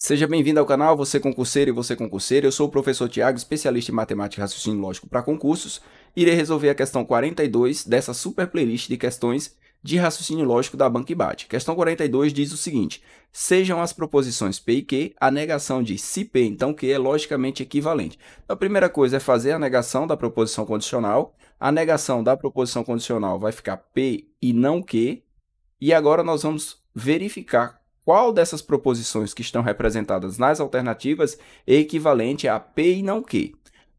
Seja bem-vindo ao canal, você concurseiro e você concurseira. Eu sou o professor Tiago, especialista em matemática e raciocínio lógico para concursos. Irei resolver a questão 42 dessa super playlist de questões de raciocínio lógico da Banca Ibate. Questão 42 diz o seguinte: sejam as proposições P e Q, a negação de se P então Q é logicamente equivalente. Então, a primeira coisa é fazer a negação da proposição condicional. A negação da proposição condicional vai ficar P e não Q. E agora nós vamos verificar qual dessas proposições que estão representadas nas alternativas é equivalente a P e não Q.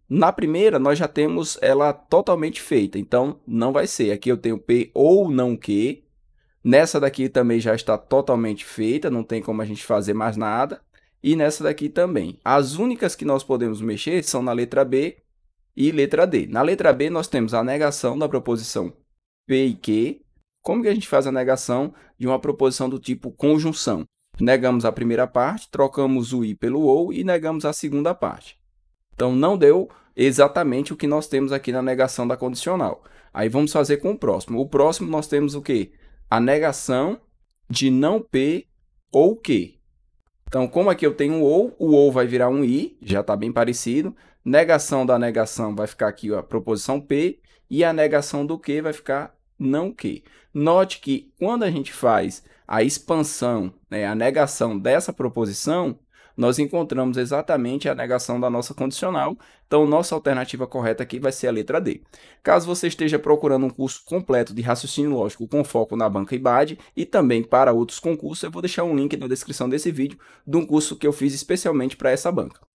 Na primeira, nós já temos ela totalmente feita, então não vai ser. Aqui eu tenho P ou não Q. Nessa daqui também já está totalmente feita, não tem como a gente fazer mais nada. E nessa daqui também. As únicas que nós podemos mexer são na letra B e letra D. Na letra B, nós temos a negação da proposição P e Q, como que a gente faz a negação de uma proposição do tipo conjunção? Negamos a primeira parte, trocamos o i pelo ou e negamos a segunda parte. Então não deu exatamente o que nós temos aqui na negação da condicional. Aí vamos fazer com o próximo. O próximo nós temos o quê? A negação de não p ou q. Então, como aqui eu tenho um ou, o ou vai virar um i, já está bem parecido. Negação da negação vai ficar aqui a proposição p e a negação do q vai ficar não que. Note que quando a gente faz a expansão, né, a negação dessa proposição, nós encontramos exatamente a negação da nossa condicional. Então, nossa alternativa correta aqui vai ser a letra D. Caso você esteja procurando um curso completo de raciocínio lógico com foco na banca IBAD e também para outros concursos, eu vou deixar um link na descrição desse vídeo de um curso que eu fiz especialmente para essa banca.